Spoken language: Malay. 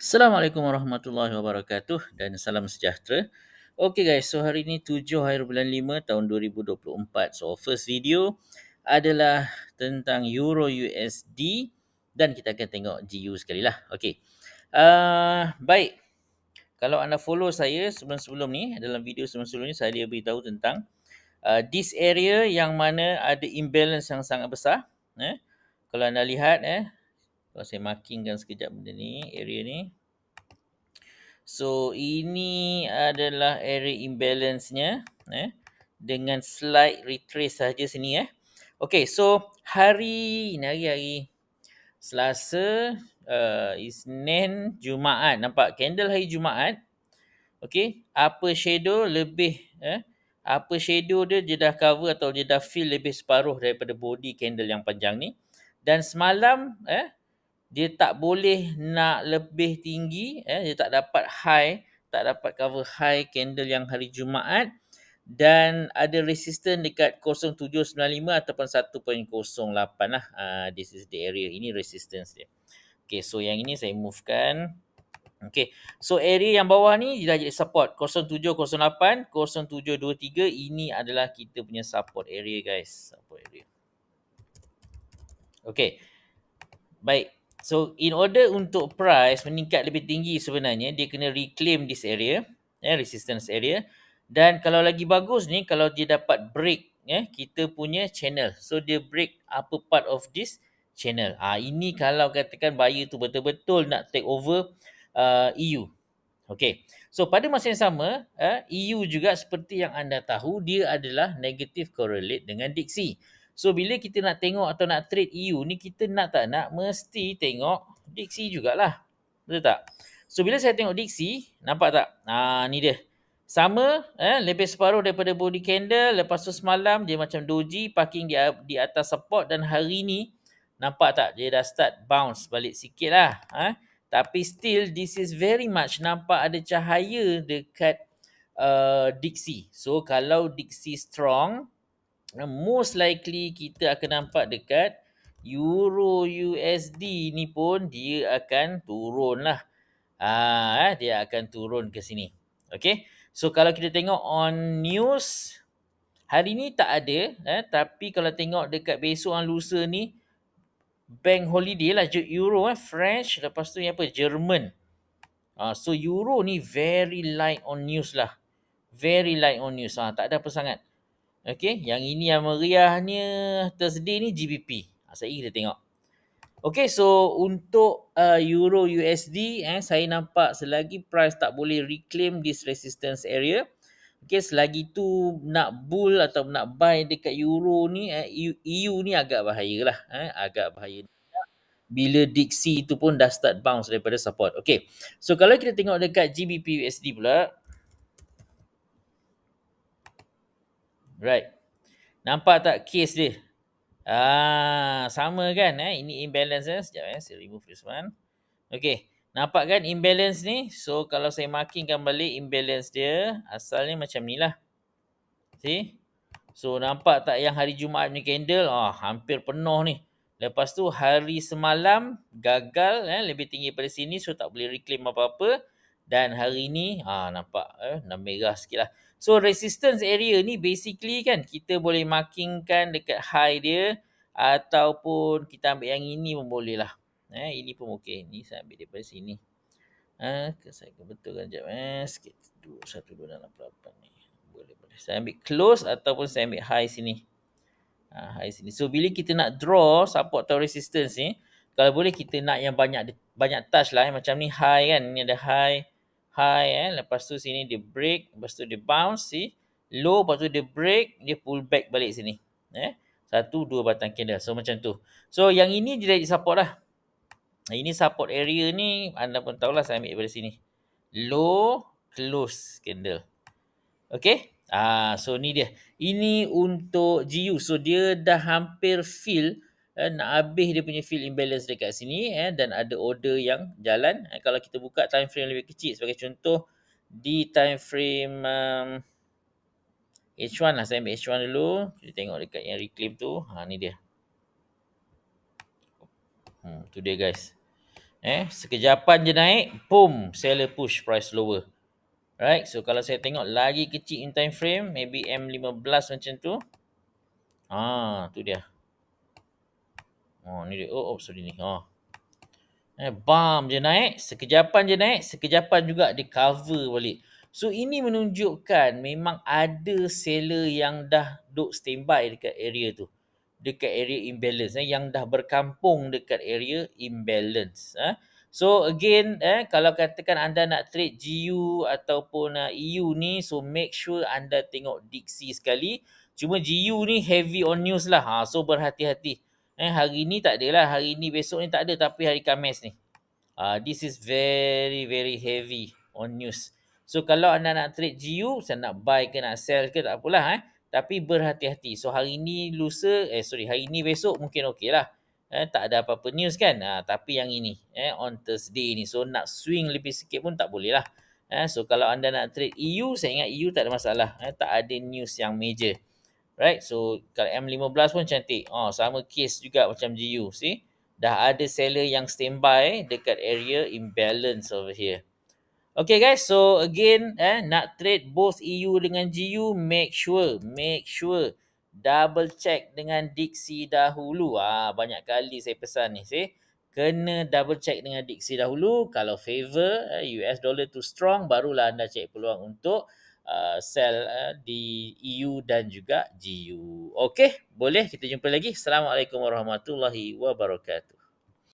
Assalamualaikum warahmatullahi wabarakatuh dan salam sejahtera. Okay guys, so hari ini 7 hari bulan 5 tahun 2024. So first video adalah tentang Euro USD dan kita akan tengok GU sekali lah. Okay. Uh, ah, baik. Kalau anda follow saya sebelum-sebelum ni, dalam video sebelum-sebelum ni saya beritahu tentang uh, this area yang mana ada imbalance yang sangat besar. Eh? Kalau anda lihat eh, kalau saya markingkan sekejap benda ni, area ni. So ini adalah area imbalance-nya eh dengan slight retrace saja sini eh. Okay, so hari ini hari, hari Selasa uh, Isnin Jumaat nampak candle hari Jumaat. Okay, apa shadow lebih eh apa shadow dia dia dah cover atau dia dah fill lebih separuh daripada body candle yang panjang ni. Dan semalam eh dia tak boleh nak lebih tinggi eh dia tak dapat high tak dapat cover high candle yang hari Jumaat dan ada resistance dekat 0795 ataupun 1.08 lah uh, this is the area ini resistance dia okey so yang ini saya movekan okey so area yang bawah ni dia dah jadi support 0708 0723 ini adalah kita punya support area guys support area okey baik So in order untuk price meningkat lebih tinggi sebenarnya dia kena reclaim this area, eh resistance area dan kalau lagi bagus ni kalau dia dapat break eh kita punya channel. So dia break apa part of this channel. Ah ini kalau katakan buyer tu betul-betul nak take over uh, EU. Okay. So pada masa yang sama, eh, EU juga seperti yang anda tahu dia adalah negative correlate dengan Dixie. So bila kita nak tengok atau nak trade EU ni kita nak tak nak mesti tengok Dixie jugalah. Betul tak? So bila saya tengok Dixie, nampak tak? Ha ni dia. Sama eh lebih separuh daripada body candle lepas tu semalam dia macam doji parking di, di atas support dan hari ni nampak tak dia dah start bounce balik sikit lah. Eh? Tapi still this is very much nampak ada cahaya dekat uh, Dixie. So kalau Dixie strong most likely kita akan nampak dekat euro USD ni pun dia akan turun lah. Ah, eh, dia akan turun ke sini. Okay. So kalau kita tengok on news hari ni tak ada eh, tapi kalau tengok dekat besok on lusa ni bank holiday lah euro eh, French lepas tu yang apa German. Ah, so euro ni very light on news lah. Very light on news. Ah, tak ada apa sangat. Okey, yang ini yang meriahnya Thursday ni GBP. Asyik ah, kita tengok. Okey, so untuk uh, Euro USD eh saya nampak selagi price tak boleh reclaim this resistance area. Okey, selagi tu nak bull atau nak buy dekat Euro ni eh EU e ni agak bahayalah eh agak bahaya. Bila Dixie tu pun dah start bounce daripada support. Okay, So kalau kita tengok dekat GBP USD pula, Right. Nampak tak case dia? Ah, sama kan eh? Ini imbalance eh. Sekejap eh. Saya remove this one. Okay. Nampak kan imbalance ni? So, kalau saya markingkan balik imbalance dia. Asalnya macam ni lah. See? So, nampak tak yang hari Jumaat ni candle? Ah, hampir penuh ni. Lepas tu, hari semalam gagal. Eh? Lebih tinggi pada sini. So, tak boleh reclaim apa-apa dan hari ni ha, nampak eh, nampak merah sikit lah. So resistance area ni basically kan kita boleh markingkan dekat high dia ataupun kita ambil yang ini pun boleh lah. Eh, ini pun okey. Ini saya ambil daripada sini. Ha, saya akan betulkan sekejap. Eh, sikit. Dua, satu, dua, enam, berapa ni. Boleh, boleh. Saya ambil close ataupun saya ambil high sini. Ha, high sini. So bila kita nak draw support atau resistance ni. Kalau boleh kita nak yang banyak banyak touch lah. Eh. Macam ni high kan. Ini ada high high eh lepas tu sini dia break lepas tu dia bounce see low lepas tu dia break dia pull back balik sini eh satu dua batang candle so macam tu so yang ini dia jadi support lah ini support area ni anda pun tahulah saya ambil dari sini low close candle Okay, ah so ni dia ini untuk GU so dia dah hampir fill eh, nak habis dia punya fill imbalance dekat sini eh, dan ada order yang jalan. Eh, kalau kita buka time frame lebih kecil sebagai contoh di time frame um, H1 lah. Saya ambil H1 dulu. Kita tengok dekat yang reclaim tu. Ha ni dia. Hmm, tu dia guys. Eh, sekejapan je naik. Boom. Seller push price lower. Right. So kalau saya tengok lagi kecil in time frame. Maybe M15 macam tu. Ah, tu dia. Oh, ni dia. Oh, oh sorry ni. Oh. Eh, bam je naik. Sekejapan je naik. Sekejapan juga dia cover balik. So, ini menunjukkan memang ada seller yang dah duk standby dekat area tu. Dekat area imbalance. Eh, yang dah berkampung dekat area imbalance. Eh. So, again, eh, kalau katakan anda nak trade GU ataupun uh, eh, EU ni, so make sure anda tengok Dixie sekali. Cuma GU ni heavy on news lah. Ha, so, berhati-hati. Eh, hari ni tak adalah. Hari ni besok ni tak ada. Tapi hari Khamis ni. Uh, this is very, very heavy on news. So, kalau anda nak trade GU, saya nak buy ke nak sell ke tak apalah. Eh. Tapi berhati-hati. So, hari ni lusa, eh sorry, hari ni besok mungkin okey lah. Eh, tak ada apa-apa news kan. Uh, tapi yang ini, eh, on Thursday ni. So, nak swing lebih sikit pun tak boleh lah. Eh, so, kalau anda nak trade EU, saya ingat EU tak ada masalah. Eh, tak ada news yang major. Right? So kalau M15 pun cantik. Oh, sama case juga macam GU, see? Dah ada seller yang standby dekat area imbalance over here. Okay guys, so again eh nak trade both EU dengan GU, make sure, make sure double check dengan Dixie dahulu. Ah, banyak kali saya pesan ni, see? Kena double check dengan Dixie dahulu. Kalau favor eh, US dollar too strong, barulah anda cek peluang untuk uh, sel uh, di EU dan juga GU. Okey, boleh kita jumpa lagi. Assalamualaikum warahmatullahi wabarakatuh.